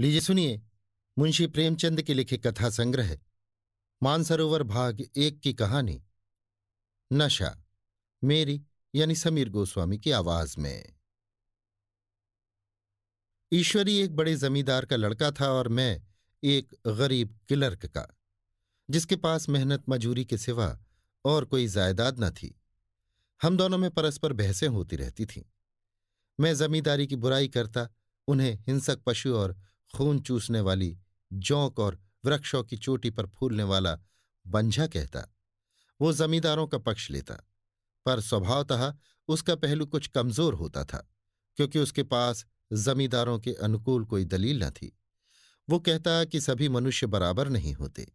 लीजिए सुनिए मुंशी प्रेमचंद के लिखे कथा संग्रह मानसरोवर भाग एक की कहानी नशा मेरी यानी समीर गोस्वामी की आवाज में ईश्वरी एक बड़े जमींदार का लड़का था और मैं एक गरीब क्लर्क का जिसके पास मेहनत मजूरी के सिवा और कोई जायदाद न थी हम दोनों में परस्पर बहसें होती रहती थीं मैं जमींदारी की बुराई करता उन्हें हिंसक पशु और खून चूसने वाली जौक और वृक्षों की चोटी पर फूलने वाला बंझा कहता वो जमींदारों का पक्ष लेता पर स्वभावतः उसका पहलू कुछ कमजोर होता था क्योंकि उसके पास जमींदारों के अनुकूल कोई दलील न थी वो कहता कि सभी मनुष्य बराबर नहीं होते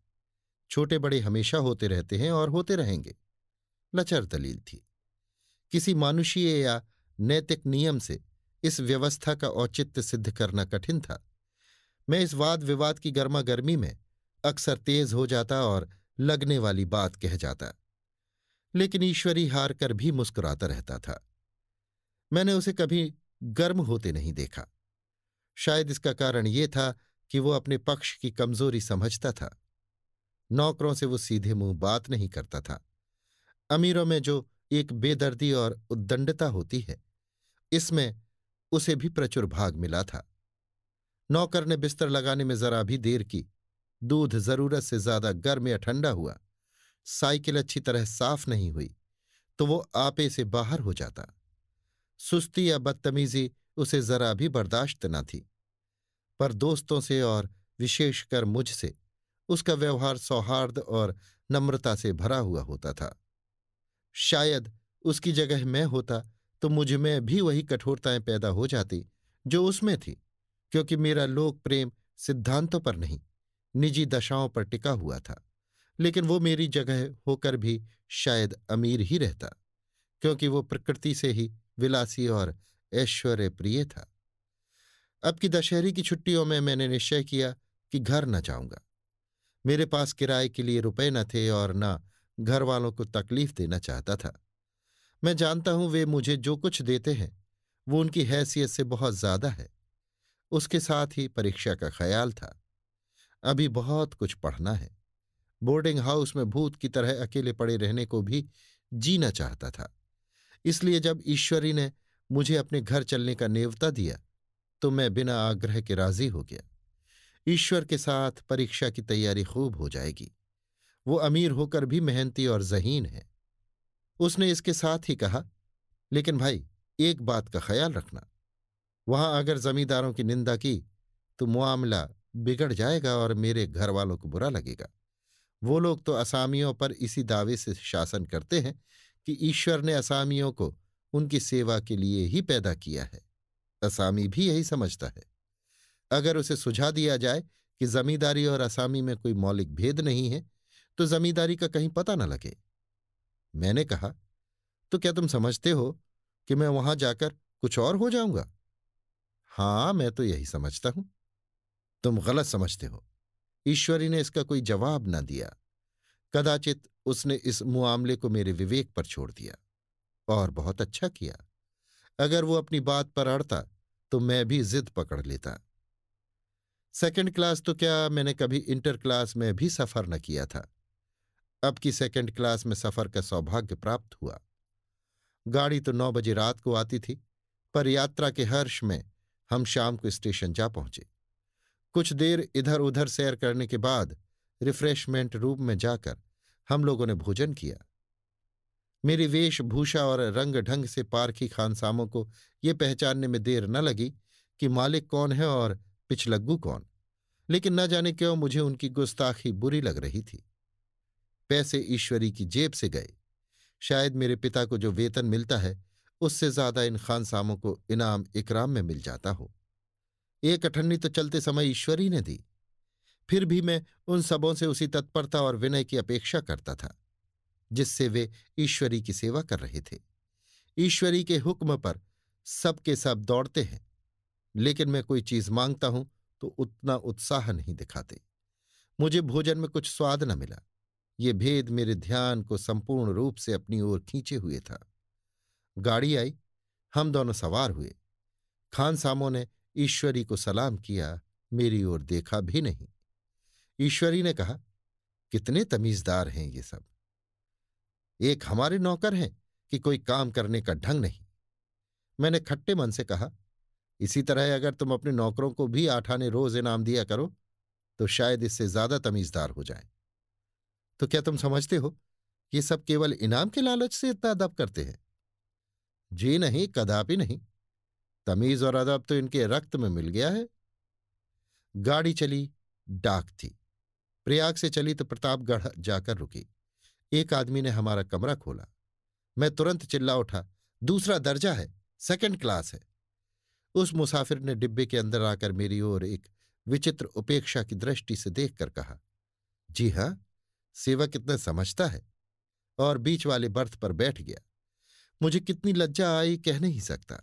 छोटे बड़े हमेशा होते रहते हैं और होते रहेंगे लचर दलील थी किसी मानुषीय या नैतिक नियम से इस व्यवस्था का औचित्य सिद्ध करना कठिन था मैं इस वाद विवाद की गर्मा गर्मी में अक्सर तेज हो जाता और लगने वाली बात कह जाता लेकिन ईश्वरी हार कर भी मुस्कुराता रहता था मैंने उसे कभी गर्म होते नहीं देखा शायद इसका कारण यह था कि वो अपने पक्ष की कमजोरी समझता था नौकरों से वो सीधे मुंह बात नहीं करता था अमीरों में जो एक बेदर्दी और उद्दंडता होती है इसमें उसे भी प्रचुर भाग मिला था नौकर ने बिस्तर लगाने में जरा भी देर की दूध जरूरत से ज्यादा गर्म या ठंडा हुआ साइकिल अच्छी तरह साफ नहीं हुई तो वो आपे से बाहर हो जाता सुस्ती या बदतमीजी उसे जरा भी बर्दाश्त न थी पर दोस्तों से और विशेषकर मुझसे उसका व्यवहार सौहार्द और नम्रता से भरा हुआ होता था शायद उसकी जगह मैं होता तो मुझ में भी वही कठोरताएं पैदा हो जाती जो उसमें थी क्योंकि मेरा लोक प्रेम सिद्धांतों पर नहीं निजी दशाओं पर टिका हुआ था लेकिन वो मेरी जगह होकर भी शायद अमीर ही रहता क्योंकि वो प्रकृति से ही विलासी और ऐश्वर्य प्रिय था अब की दशहरी की छुट्टियों में मैंने निश्चय किया कि घर न जाऊंगा मेरे पास किराए के लिए रुपए न थे और न घर वालों को तकलीफ देना चाहता था मैं जानता हूं वे मुझे जो कुछ देते हैं वो उनकी हैसियत से बहुत ज्यादा है उसके साथ ही परीक्षा का ख्याल था अभी बहुत कुछ पढ़ना है बोर्डिंग हाउस में भूत की तरह अकेले पड़े रहने को भी जीना चाहता था इसलिए जब ईश्वरी ने मुझे अपने घर चलने का नेवता दिया तो मैं बिना आग्रह के राजी हो गया ईश्वर के साथ परीक्षा की तैयारी खूब हो जाएगी वो अमीर होकर भी मेहनती और जहीन है उसने इसके साथ ही कहा लेकिन भाई एक बात का ख्याल रखना वहां अगर जमींदारों की निंदा की तो मामला बिगड़ जाएगा और मेरे घर वालों को बुरा लगेगा वो लोग तो असामियों पर इसी दावे से शासन करते हैं कि ईश्वर ने असामियों को उनकी सेवा के लिए ही पैदा किया है असामी भी यही समझता है अगर उसे सुझा दिया जाए कि जमींदारी और असामी में कोई मौलिक भेद नहीं है तो जमींदारी का कहीं पता न लगे मैंने कहा तो क्या तुम समझते हो कि मैं वहां जाकर कुछ और हो जाऊंगा हाँ मैं तो यही समझता हूं तुम गलत समझते हो ईश्वरी ने इसका कोई जवाब न दिया कदाचित उसने इस मुआमले को मेरे विवेक पर छोड़ दिया और बहुत अच्छा किया अगर वो अपनी बात पर अड़ता तो मैं भी जिद पकड़ लेता सेकंड क्लास तो क्या मैंने कभी इंटर क्लास में भी सफर न किया था अब की सेकंड क्लास में सफर का सौभाग्य प्राप्त हुआ गाड़ी तो नौ बजे रात को आती थी पर यात्रा के हर्ष में हम शाम को स्टेशन जा पहुंचे कुछ देर इधर उधर सैर करने के बाद रिफ्रेशमेंट रूम में जाकर हम लोगों ने भोजन किया मेरी वेशभूषा और रंग ढंग से पारखी खानसामों को ये पहचानने में देर न लगी कि मालिक कौन है और पिछलग्गू कौन लेकिन न जाने क्यों मुझे उनकी गुस्ताखी बुरी लग रही थी पैसे ईश्वरी की जेब से गए शायद मेरे पिता को जो वेतन मिलता है उससे ज्यादा इन खानसामों को इनाम इकराम में मिल जाता हो एक अठन्नी तो चलते समय ईश्वरी ने दी फिर भी मैं उन सबों से उसी तत्परता और विनय की अपेक्षा करता था जिससे वे ईश्वरी की सेवा कर रहे थे ईश्वरी के हुक्म पर सबके सब दौड़ते हैं लेकिन मैं कोई चीज मांगता हूं तो उतना उत्साह नहीं दिखाते मुझे भोजन में कुछ स्वाद न मिला ये भेद मेरे ध्यान को संपूर्ण रूप से अपनी ओर खींचे हुए था गाड़ी आई हम दोनों सवार हुए खान सामो ने ईश्वरी को सलाम किया मेरी ओर देखा भी नहीं ईश्वरी ने कहा कितने तमीजदार हैं ये सब एक हमारे नौकर हैं कि कोई काम करने का ढंग नहीं मैंने खट्टे मन से कहा इसी तरह अगर तुम अपने नौकरों को भी आठ आने रोज इनाम दिया करो तो शायद इससे ज्यादा तमीजदार हो जाए तो क्या तुम समझते हो ये सब केवल इनाम के लालच से इतना अदब करते हैं जी नहीं कदापि नहीं तमीज और अदब तो इनके रक्त में मिल गया है गाड़ी चली डाक थी प्रयाग से चली तो प्रतापगढ़ जाकर रुकी एक आदमी ने हमारा कमरा खोला मैं तुरंत चिल्ला उठा दूसरा दर्जा है सेकंड क्लास है उस मुसाफिर ने डिब्बे के अंदर आकर मेरी ओर एक विचित्र उपेक्षा की दृष्टि से देखकर कहा जी हाँ सेवक कितना समझता है और बीच वाले बर्थ पर बैठ गया मुझे कितनी लज्जा आई कह नहीं सकता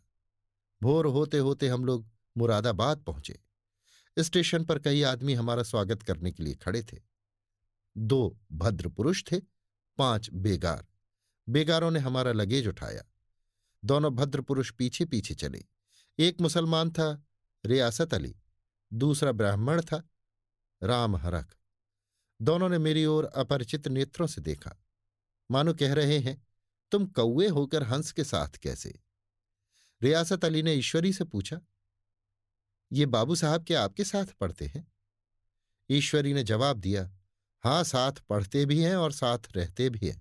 भोर होते होते हम लोग मुरादाबाद पहुंचे स्टेशन पर कई आदमी हमारा स्वागत करने के लिए खड़े थे दो भद्र पुरुष थे पांच बेगार बेगारों ने हमारा लगेज उठाया दोनों भद्र पुरुष पीछे पीछे चले एक मुसलमान था रियासत अली दूसरा ब्राह्मण था राम हरख दोनों ने मेरी ओर अपरिचित नेत्रों से देखा मानो कह रहे हैं तुम कौए होकर हंस के साथ कैसे रियासत अली ने ईश्वरी से पूछा ये बाबू साहब क्या आपके साथ पढ़ते हैं ईश्वरी ने जवाब दिया हाँ साथ पढ़ते भी हैं और साथ रहते भी हैं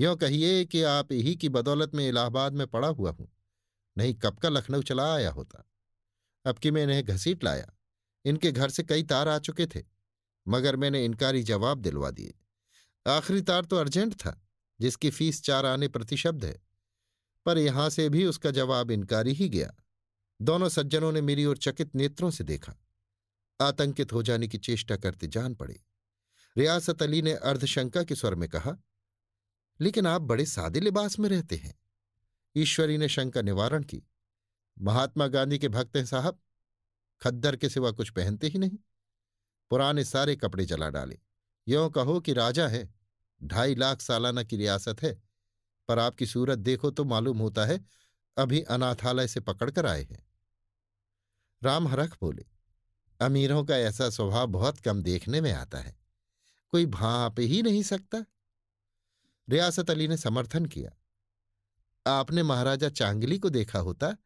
यो कहिए कि आप ही की बदौलत में इलाहाबाद में पड़ा हुआ हूं नहीं कब का लखनऊ चला आया होता अब कि मैं इन्हें घसीट लाया इनके घर से कई तार आ चुके थे मगर मैंने इनकारी जवाब दिलवा दिए आखिरी तार तो अर्जेंट था जिसकी फीस चार आने प्रतिशब्द है पर यहां से भी उसका जवाब इनकारी ही गया दोनों सज्जनों ने मेरी ओर चकित नेत्रों से देखा आतंकित हो जाने की चेष्टा करते जान पड़े रियासत अली ने अर्धशंका के स्वर में कहा लेकिन आप बड़े सादे लिबास में रहते हैं ईश्वरी ने शंका निवारण की महात्मा गांधी के भक्त हैं साहब खद्दर के सिवा कुछ पहनते ही नहीं पुराने सारे कपड़े जला डाले यों कहो कि राजा है ढाई लाख सालाना की रियासत है पर आपकी सूरत देखो तो मालूम होता है अभी अनाथालय से पकड़ कर आए हैं राम हरख बोले अमीरों का ऐसा स्वभाव बहुत कम देखने में आता है कोई भाप ही नहीं सकता रियासत अली ने समर्थन किया आपने महाराजा चांगली को देखा होता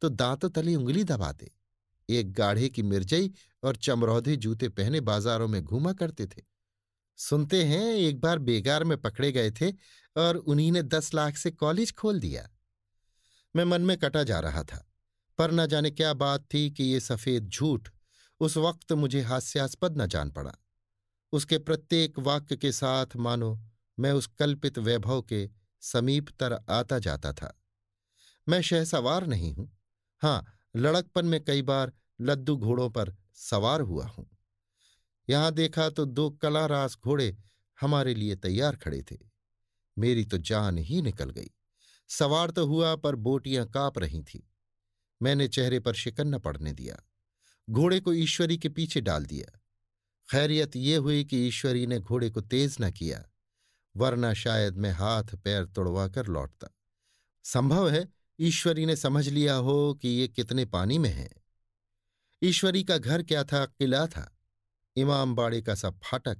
तो दांतों तली उंगली दबाते एक गाढ़े की मिर्जई और चमरौधे जूते पहने बाजारों में घूमा करते थे सुनते हैं एक बार बेगार में पकड़े गए थे और उन्हीं ने दस लाख से कॉलेज खोल दिया मैं मन में कटा जा रहा था पर न जाने क्या बात थी कि ये सफ़ेद झूठ उस वक्त मुझे हास्यास्पद न जान पड़ा उसके प्रत्येक वाक्य के साथ मानो मैं उस कल्पित वैभव के समीपतर आता जाता था मैं शहसवार नहीं हूं हाँ लड़कपन में कई बार लद्दू घोड़ों पर सवार हुआ हूं यहां देखा तो दो कलारास घोड़े हमारे लिए तैयार खड़े थे मेरी तो जान ही निकल गई सवार तो हुआ पर बोटियां कांप रही थीं मैंने चेहरे पर शिकन न पड़ने दिया घोड़े को ईश्वरी के पीछे डाल दिया खैरियत ये हुई कि ईश्वरी ने घोड़े को तेज न किया वरना शायद मैं हाथ पैर तोड़वा कर लौटता संभव है ईश्वरी ने समझ लिया हो कि ये कितने पानी में है ईश्वरी का घर क्या था किला था इमाम बाड़ी का सब फाटक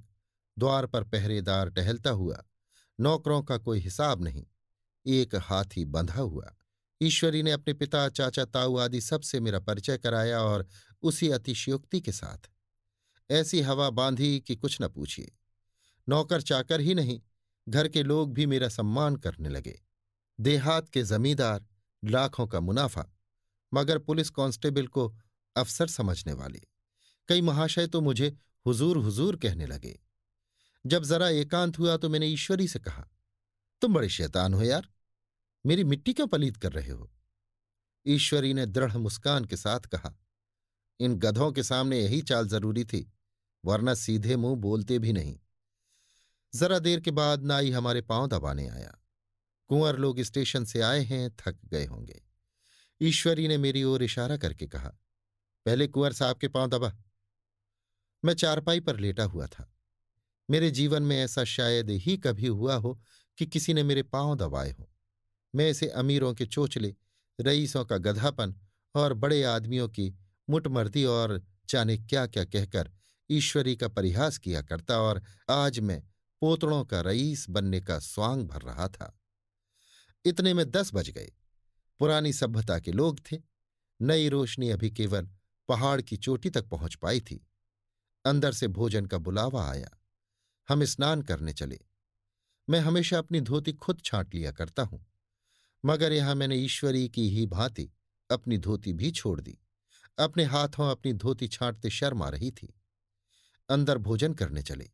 द्वार पर पहरेदार टहलता हुआ नौकरों का कोई हिसाब नहीं एक हाथी बंधा हुआ ईश्वरी ने अपने पिता चाचा ताऊ आदि सबसे मेरा परिचय कराया और उसी अतिशयोक्ति के साथ ऐसी हवा बांधी कि कुछ न पूछिए नौकर चाकर ही नहीं घर के लोग भी मेरा सम्मान करने लगे देहात के जमींदार लाखों का मुनाफा मगर पुलिस कांस्टेबल को अफसर समझने वाले कई महाशय तो मुझे हुजूर हुजूर कहने लगे जब जरा एकांत हुआ तो मैंने ईश्वरी से कहा तुम बड़े शैतान हो यार मेरी मिट्टी क्यों पलीत कर रहे हो ईश्वरी ने दृढ़ मुस्कान के साथ कहा इन गधों के सामने यही चाल जरूरी थी वरना सीधे मुंह बोलते भी नहीं जरा देर के बाद नाई हमारे पांव दबाने आया कुंवर लोग स्टेशन से आए हैं थक गए होंगे ईश्वरी ने मेरी ओर इशारा करके कहा पहले कुंवर साहब के पांव दबा मैं चारपाई पर लेटा हुआ था मेरे जीवन में ऐसा शायद ही कभी हुआ हो कि किसी ने मेरे पांव दबाए हों मैं इसे अमीरों के चोचले रईसों का गधापन और बड़े आदमियों की मुटमर्दी और जाने क्या क्या कहकर ईश्वरी का परिहास किया करता और आज मैं पोतड़ों का रईस बनने का स्वांग भर रहा था इतने में दस बज गए पुरानी सभ्यता के लोग थे नई रोशनी अभी केवल पहाड़ की चोटी तक पहुंच पाई थी अंदर से भोजन का बुलावा आया हम स्नान करने चले मैं हमेशा अपनी धोती खुद छांट लिया करता हूं मगर यहां मैंने ईश्वरी की ही भांति अपनी धोती भी छोड़ दी अपने हाथों अपनी धोती छांटते शर्म आ रही थी अंदर भोजन करने चले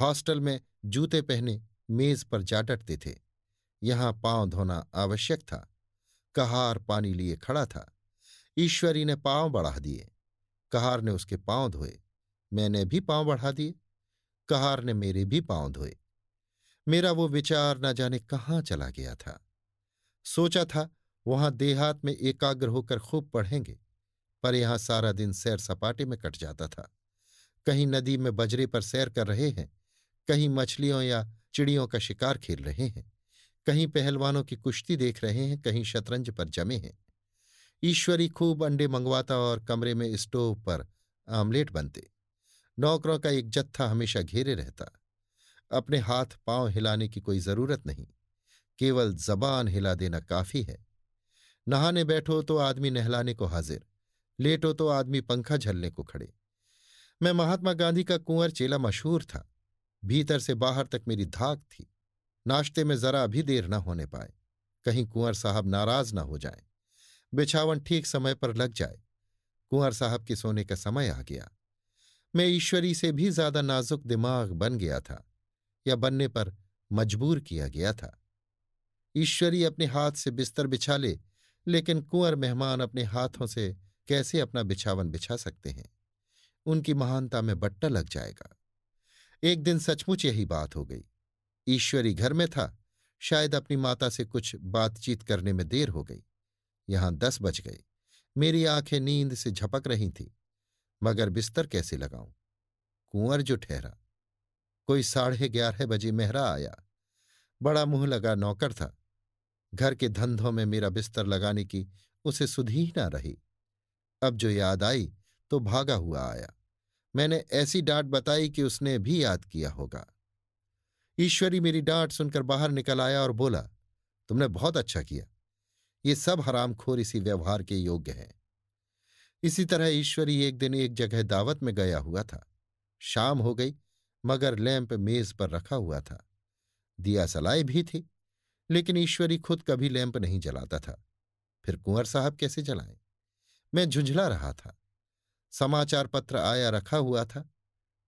हॉस्टल में जूते पहने मेज पर जा डटते थे यहां पांव धोना आवश्यक था कहार पानी लिए खड़ा था ईश्वरी ने पांव बढ़ा दिए कहार ने उसके पांव धोए मैंने भी पांव बढ़ा दिए कहार ने मेरे भी पांव धोए मेरा वो विचार न जाने कहाँ चला गया था सोचा था वहां देहात में एकाग्र होकर खूब पढ़ेंगे पर यहां सारा दिन सैर सपाटे में कट जाता था कहीं नदी में बजरे पर सैर कर रहे हैं कहीं मछलियों या चिड़ियों का शिकार खेल रहे हैं कहीं पहलवानों की कुश्ती देख रहे हैं कहीं शतरंज पर जमे हैं ईश्वरी खूब अंडे मंगवाता और कमरे में स्टोव पर आमलेट बनते नौकरों का एक जत्था हमेशा घेरे रहता अपने हाथ पांव हिलाने की कोई जरूरत नहीं केवल जबान हिला देना काफी है नहाने बैठो तो आदमी नहलाने को हाजिर लेटो तो आदमी पंखा झलने को खड़े मैं महात्मा गांधी का कुंवर चेला मशहूर था भीतर से बाहर तक मेरी धाक थी नाश्ते में जरा भी देर न होने पाए कहीं कुंवर साहब नाराज ना हो जाए बिछावन ठीक समय पर लग जाए कुंवर साहब के सोने का समय आ गया मैं ईश्वरी से भी ज्यादा नाजुक दिमाग बन गया था या बनने पर मजबूर किया गया था ईश्वरी अपने हाथ से बिस्तर बिछा ले, लेकिन कुंवर मेहमान अपने हाथों से कैसे अपना बिछावन बिछा सकते हैं उनकी महानता में बट्टा लग जाएगा एक दिन सचमुच यही बात हो गई ईश्वरी घर में था शायद अपनी माता से कुछ बातचीत करने में देर हो गई यहां दस बज गए मेरी आंखें नींद से झपक रही थी मगर बिस्तर कैसे लगाऊं कुंवर जो ठहरा कोई साढ़े ग्यारह बजे मेहरा आया बड़ा मुंह लगा नौकर था घर के धंधों में मेरा बिस्तर लगाने की उसे सुधी ही ना रही अब जो याद आई तो भागा हुआ आया मैंने ऐसी डांट बताई कि उसने भी याद किया होगा ईश्वरी मेरी डांट सुनकर बाहर निकल आया और बोला तुमने बहुत अच्छा किया ये सब हरामखोर इसी व्यवहार के योग्य हैं इसी तरह ईश्वरी एक दिन एक जगह दावत में गया हुआ था शाम हो गई मगर लैंप मेज पर रखा हुआ था दिया सलाए भी थी लेकिन ईश्वरी खुद कभी लैंप नहीं जलाता था फिर कुंवर साहब कैसे जलाएं मैं झुंझला रहा था समाचार पत्र आया रखा हुआ था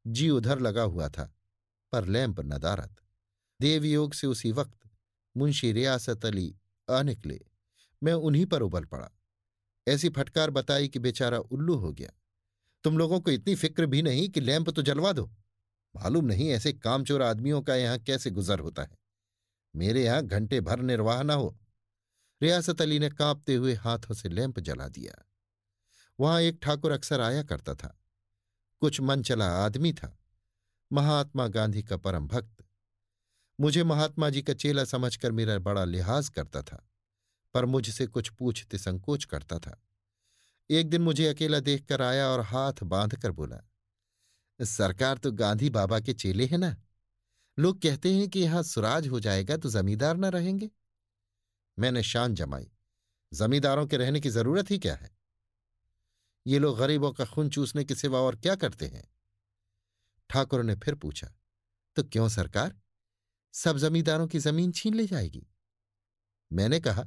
जी उधर लगा हुआ था पर लैंप नदारत देवयोग से उसी वक्त मुंशी रियासत अली अनिकले मैं उन्हीं पर उबल पड़ा ऐसी फटकार बताई कि बेचारा उल्लू हो गया तुम लोगों को इतनी फिक्र भी नहीं कि लैंप तो जलवा दो मालूम नहीं ऐसे कामचोर आदमियों का यहां कैसे गुजर होता है मेरे यहां घंटे भर निर्वाह न हो रियासत अली ने कांपते हुए हाथों से लैंप जला दिया वहां एक ठाकुर अक्सर आया करता था कुछ मन चला आदमी था महात्मा गांधी का परम भक्त मुझे महात्मा जी का चेला समझकर मेरा बड़ा लिहाज करता था पर मुझसे कुछ पूछते संकोच करता था एक दिन मुझे अकेला देखकर आया और हाथ बांधकर बोला सरकार तो गांधी बाबा के चेले हैं ना लोग कहते हैं कि यहां सुराज हो जाएगा तो जमींदार ना रहेंगे मैंने शान जमाई जमींदारों के रहने की जरूरत ही क्या है ये लोग गरीबों का खून चूसने के सिवा और क्या करते हैं ठाकुर ने फिर पूछा तो क्यों सरकार सब जमींदारों की जमीन छीन ले जाएगी मैंने कहा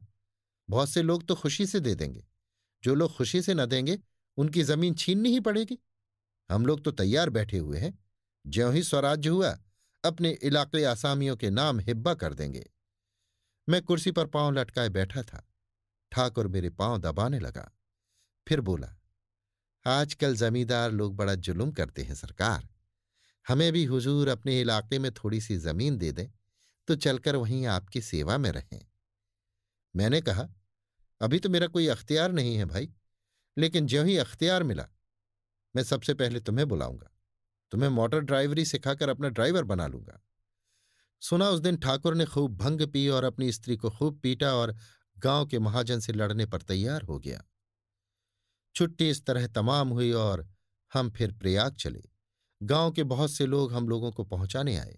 बहुत से लोग तो खुशी से दे देंगे जो लोग खुशी से न देंगे उनकी जमीन छीननी ही पड़ेगी हम लोग तो तैयार बैठे हुए हैं ज्यों ही स्वराज्य हुआ अपने इलाके आसामियों के नाम हिब्बा कर देंगे मैं कुर्सी पर पांव लटकाए बैठा था ठाकुर मेरे पांव दबाने लगा फिर बोला आजकल जमींदार लोग बड़ा जुलुम करते हैं सरकार हमें भी हुजूर अपने इलाके में थोड़ी सी जमीन दे दें तो चलकर वहीं आपकी सेवा में रहें मैंने कहा अभी तो मेरा कोई अख्तियार नहीं है भाई लेकिन ज्यों ही अख्तियार मिला मैं सबसे पहले तुम्हें बुलाऊंगा तुम्हें मोटर ड्राइवरी सिखाकर अपना ड्राइवर बना लूंगा सुना उस दिन ठाकुर ने खूब भंग पी और अपनी स्त्री को खूब पीटा और गांव के महाजन से लड़ने पर तैयार हो गया छुट्टी इस तरह तमाम हुई और हम फिर प्रयाग चले गांव के बहुत से लोग हम लोगों को पहुंचाने आए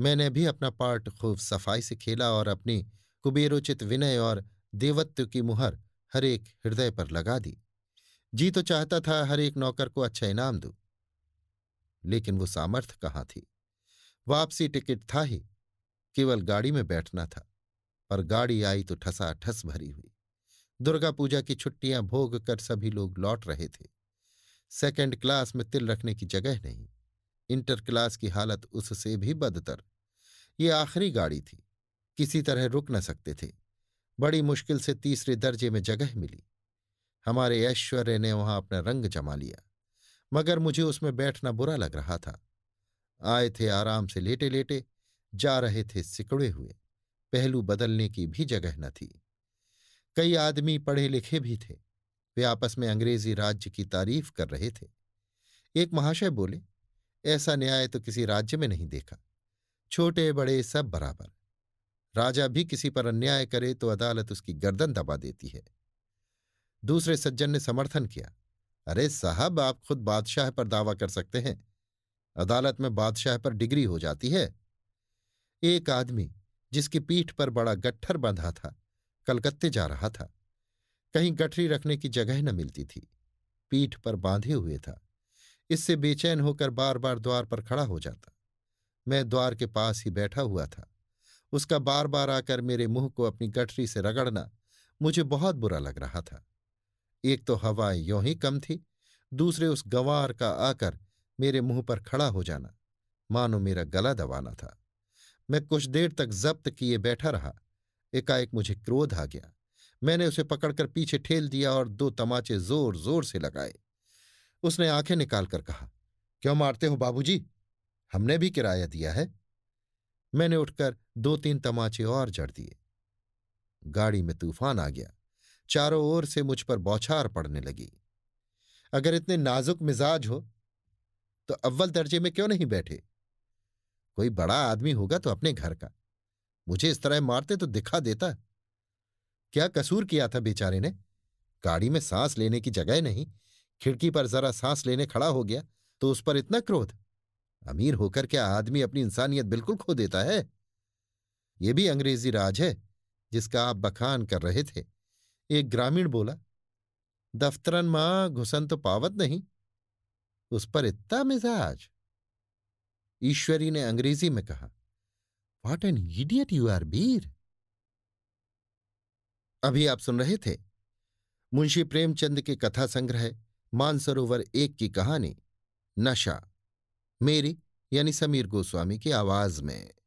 मैंने भी अपना पार्ट खूब सफाई से खेला और अपनी कुबेरोचित विनय और देवत्व की मुहर हर एक हृदय पर लगा दी जी तो चाहता था हर एक नौकर को अच्छा इनाम दू लेकिन वो सामर्थ्य कहाँ थी वापसी टिकट था ही केवल गाड़ी में बैठना था पर गाड़ी आई तो ठसा ठस भरी हुई दुर्गा पूजा की छुट्टियां भोग कर सभी लोग लौट रहे थे सेकंड क्लास में तिल रखने की जगह नहीं इंटर क्लास की हालत उससे भी बदतर ये आखिरी गाड़ी थी किसी तरह रुक न सकते थे बड़ी मुश्किल से तीसरे दर्जे में जगह मिली हमारे ऐश्वर्य ने वहां अपना रंग जमा लिया मगर मुझे उसमें बैठना बुरा लग रहा था आए थे आराम से लेटे लेटे जा रहे थे सिकड़े हुए पहलू बदलने की भी जगह न थी कई आदमी पढ़े लिखे भी थे वे आपस में अंग्रेजी राज्य की तारीफ कर रहे थे एक महाशय बोले ऐसा न्याय तो किसी राज्य में नहीं देखा छोटे बड़े सब बराबर राजा भी किसी पर अन्याय करे तो अदालत उसकी गर्दन दबा देती है दूसरे सज्जन ने समर्थन किया अरे साहब आप खुद बादशाह पर दावा कर सकते हैं अदालत में बादशाह पर डिग्री हो जाती है एक आदमी जिसकी पीठ पर बड़ा गट्ठर बंधा था कलकत्ते जा रहा था कहीं गठरी रखने की जगह न मिलती थी पीठ पर बांधे हुए था इससे बेचैन होकर बार बार द्वार पर खड़ा हो जाता मैं द्वार के पास ही बैठा हुआ था उसका बार बार आकर मेरे मुंह को अपनी गठरी से रगड़ना मुझे बहुत बुरा लग रहा था एक तो हवाएं यों ही कम थी दूसरे उस गवार का आकर मेरे मुंह पर खड़ा हो जाना मानो मेरा गला दबाना था मैं कुछ देर तक जब्त किए बैठा रहा एकाएक मुझे क्रोध आ गया मैंने उसे पकड़कर पीछे ठेल दिया और दो तमाचे जोर जोर से लगाए उसने आंखें निकालकर कहा क्यों मारते हो बाबूजी? हमने भी किराया दिया है मैंने उठकर दो तीन तमाचे और जड़ दिए गाड़ी में तूफान आ गया चारों ओर से मुझ पर बौछार पड़ने लगी अगर इतने नाजुक मिजाज हो तो अव्वल दर्जे में क्यों नहीं बैठे कोई बड़ा आदमी होगा तो अपने घर का मुझे इस तरह मारते तो दिखा देता क्या कसूर किया था बेचारे ने गाड़ी में सांस लेने की जगह नहीं खिड़की पर जरा सांस लेने खड़ा हो गया तो उस पर इतना क्रोध अमीर होकर क्या आदमी अपनी इंसानियत बिल्कुल खो देता है यह भी अंग्रेजी राज है जिसका आप बखान कर रहे थे एक ग्रामीण बोला दफ्तरन मां घुसन तो पावत नहीं उस पर इतना मिजाज ईश्वरी ने अंग्रेजी में कहा what an idiot you are बीर अभी आप सुन रहे थे मुंशी प्रेमचंद के कथा संग्रह मानसरोवर एक की कहानी नशा मेरी यानी समीर गोस्वामी की आवाज में